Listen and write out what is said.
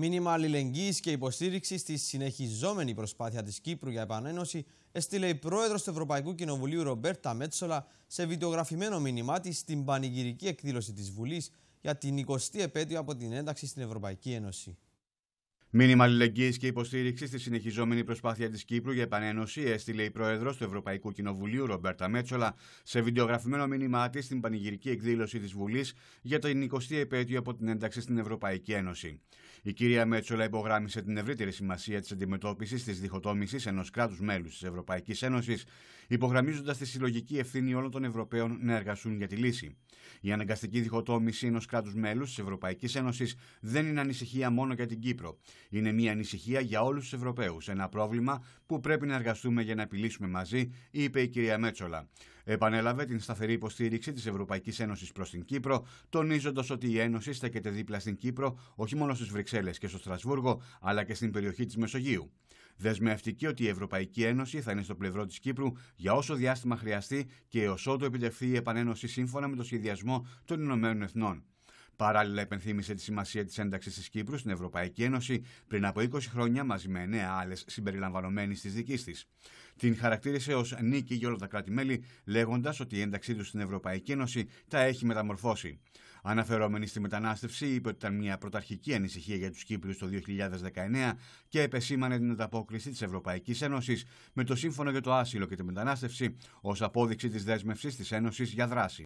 Μήνυμα αλληλεγγύης και υποστήριξης στη συνεχιζόμενη προσπάθεια της Κύπρου για επανένωση έστειλε η πρόεδρος του Ευρωπαϊκού Κοινοβουλίου Ρομπέρτα Μέτσολα σε βιντεογραφημένο μήνυμά της στην πανηγυρική εκδήλωση της Βουλής για την 20η επέτειο από την ένταξη στην Ευρωπαϊκή Ένωση. Μήνυμα αλληλεγγύης και υποστήριξη στη συνεχιζόμενη προσπάθεια της Κύπρου για επανένωση έστειλε η πρόεδρος του Ευρωπαϊκού Κοινοβουλίου, Ρομπέρτα Μέτσολα, σε βιντεογραφημένο μήνυμά της στην πανηγυρική εκδήλωση της Βουλής για την 20η επέτειο από την ένταξη στην Ευρωπαϊκή Ένωση. Η κυρία Μέτσολα υπογράμμισε την ευρύτερη σημασία της αντιμετώπισης της διχοτόμησης ενός κράτους μέλους της Ευρωπαϊκής Ένωσης, υπογραμμίζοντας τη συλλογική ευθύνη όλων των Ευρωπαίων να εργαστούν για τη λύση. Η αναγκαστική διχοτόμηση ενός κράτους μέλους της Ευρωπαϊκής Ένωσης δεν είναι ανησυχία μόνο για την Κύπρο. Είναι μια ανησυχία για όλους τους Ευρωπαίους. Ένα πρόβλημα που πρέπει να εργαστούμε για να επιλύσουμε μαζί, είπε η κυρία Μέτσολα. Επανέλαβε την σταθερή υποστήριξη της Ευρωπαϊκής Ένωσης προς την Κύπρο, τονίζοντας ότι η Ένωση στέκεται δίπλα στην Κύπρο όχι μόνο στι Βρυξέλλες και στο Στρασβούργο, αλλά και στην περιοχή της Μεσογείου. Δεσμευτική ότι η Ευρωπαϊκή Ένωση θα είναι στο πλευρό της Κύπρου για όσο διάστημα χρειαστεί και έω ότου επιτευχθεί η επανένωση σύμφωνα με το σχεδιασμό των Ηνωμένων Εθνών. Παράλληλα, υπενθύμησε τη σημασία της ένταξης της Κύπρου στην Ευρωπαϊκή Ένωση πριν από 20 χρόνια μαζί με 9 άλλες συμπεριλαμβανομένες της δικής της. Την χαρακτήρισε ως νίκη για όλα τα κράτη-μέλη, λέγοντας ότι η ένταξή τους στην Ευρωπαϊκή Ένωση τα έχει μεταμορφώσει. Αναφερόμενη στη μετανάστευση, είπε ότι ήταν μια πρωταρχική ανησυχία για τους Κύπριους το 2019 και επεσήμανε την ανταπόκριση της Ευρωπαϊκής Ένωσης με το Σύμφωνο για το Άσυλο και τη Μετανάστευση ως απόδειξη της δέσμευσης της Ένωσης για δράση.